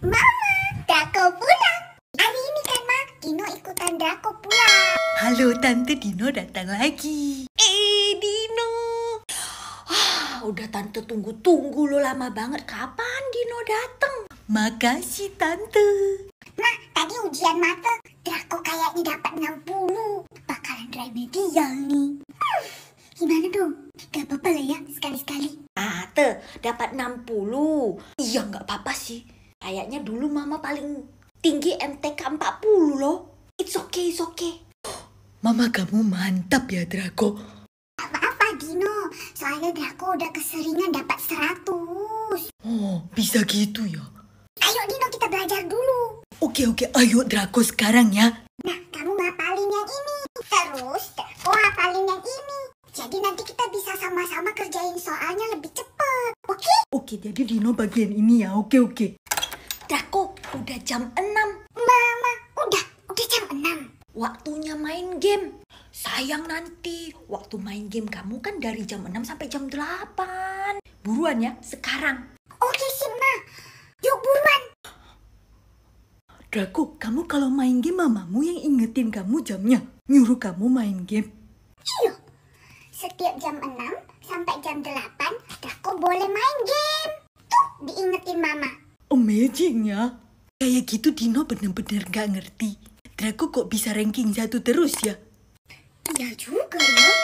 Mama, Draco pulang. Hari ini kan, Ma, Dino ikutan Draco pulang. Halo, Tante Dino datang lagi. Eh, Dino. Ah, udah Tante tunggu-tunggu lo lama banget. Kapan Dino datang? Makasih, Tante. Ma, tadi ujian mata, Draco kayaknya dapat 60. Bakalan remedial nih. Hmm, gimana dong? Gak apa-apa lah ya, sekali-sekali. Ah, Tante, dapat 60. Iya, gak apa-apa sih Kayaknya dulu mama paling tinggi MTK 40 loh. It's okay, it's okay. Mama kamu mantap ya Draco. Apa-apa Dino, soalnya Draco udah keseringan dapat 100. Oh, bisa gitu ya. Ayo Dino kita belajar dulu. Oke oke, ayo Draco sekarang ya. Nah, kamu ngapalin yang ini. Terus Draco ngapalin yang ini. Jadi nanti kita bisa sama-sama kerjain soalnya lebih cepat. Oke? Okay? Oke, okay, jadi Dino bagian ini ya. Oke, okay, oke. Okay. Udah kok, udah jam 6. Mama, udah, udah jam 6. Waktunya main game. Sayang nanti, waktu main game kamu kan dari jam 6 sampai jam 8. Buruan ya, sekarang. Oke sih, Ma. Yuk buruan. Draco, kamu kalau main game mamamu yang ingetin kamu jamnya. Nyuruh kamu main game. Iya. Setiap jam 6 sampai jam 8, Draco boleh main game. Tuh, diingetin mama. Amazing oh, ya. Kayak gitu Dino bener-bener gak ngerti. Draco kok bisa ranking satu terus ya? Iya juga ya.